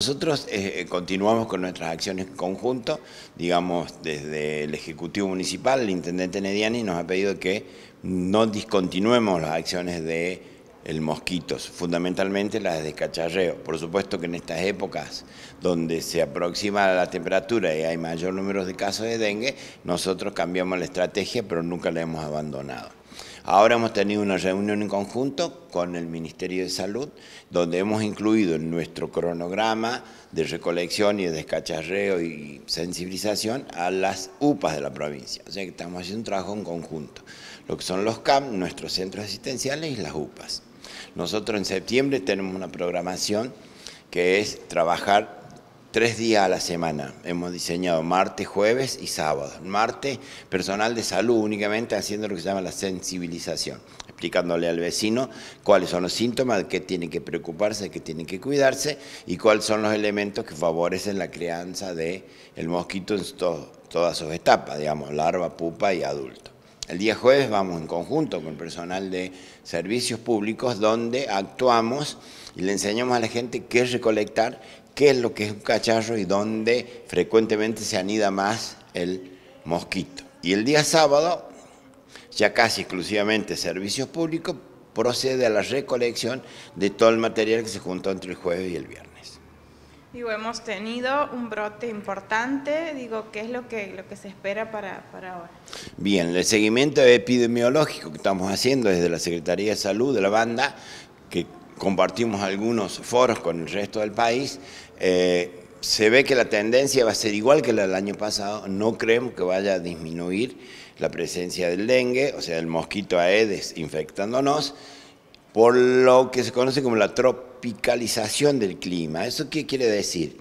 Nosotros eh, eh, continuamos con nuestras acciones conjuntas, conjunto, digamos, desde el Ejecutivo Municipal, el Intendente Nediani nos ha pedido que no discontinuemos las acciones de el mosquitos, fundamentalmente las de cacharreo. Por supuesto que en estas épocas donde se aproxima la temperatura y hay mayor número de casos de dengue, nosotros cambiamos la estrategia, pero nunca la hemos abandonado. Ahora hemos tenido una reunión en conjunto con el Ministerio de Salud, donde hemos incluido en nuestro cronograma de recolección y de descacharreo y sensibilización a las UPAs de la provincia. O sea que estamos haciendo un trabajo en conjunto, lo que son los CAM, nuestros centros asistenciales y las UPAs. Nosotros en septiembre tenemos una programación que es trabajar tres días a la semana. Hemos diseñado martes, jueves y sábado. Martes, personal de salud únicamente haciendo lo que se llama la sensibilización, explicándole al vecino cuáles son los síntomas, qué tiene que preocuparse, qué tiene que cuidarse y cuáles son los elementos que favorecen la crianza del el mosquito en todas sus etapas, digamos, larva, pupa y adulto. El día jueves vamos en conjunto con el personal de servicios públicos donde actuamos y le enseñamos a la gente qué es recolectar, qué es lo que es un cacharro y dónde frecuentemente se anida más el mosquito. Y el día sábado, ya casi exclusivamente servicios públicos, procede a la recolección de todo el material que se juntó entre el jueves y el viernes. Digo, hemos tenido un brote importante, digo, ¿qué es lo que, lo que se espera para, ahora? Bien, el seguimiento epidemiológico que estamos haciendo desde la Secretaría de Salud de la banda, que compartimos algunos foros con el resto del país, eh, se ve que la tendencia va a ser igual que la del año pasado, no creemos que vaya a disminuir la presencia del dengue, o sea, el mosquito Aedes infectándonos, por lo que se conoce como la tropa, tropicalización del clima. ¿Eso qué quiere decir?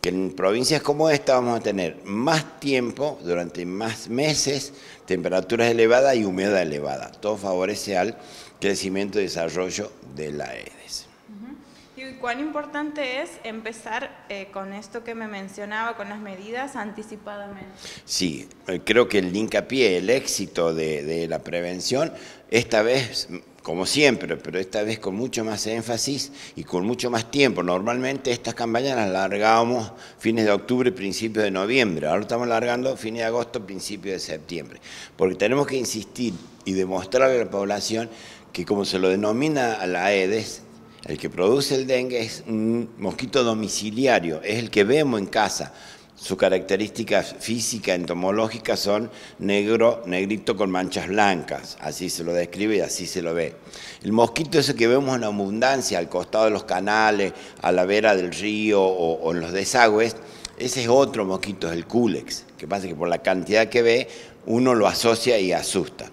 Que en provincias como esta vamos a tener más tiempo, durante más meses, temperaturas elevadas y humedad elevada. Todo favorece al crecimiento y desarrollo de la edes. ¿Y cuán importante es empezar eh, con esto que me mencionaba, con las medidas anticipadamente? Sí, eh, creo que el hincapié, el éxito de la prevención, esta vez como siempre, pero esta vez con mucho más énfasis y con mucho más tiempo. Normalmente estas campañas las largábamos fines de octubre, y principios de noviembre. Ahora estamos largando fines de agosto, principios de septiembre. Porque tenemos que insistir y demostrarle a la población que como se lo denomina a la Aedes, el que produce el dengue es un mosquito domiciliario, es el que vemos en casa. Sus características físicas, entomológicas son negro, negrito con manchas blancas, así se lo describe y así se lo ve. El mosquito ese que vemos en abundancia al costado de los canales, a la vera del río o, en los desagües, ese es otro mosquito, es el culex, que pasa que por la cantidad que ve uno lo asocia y asusta.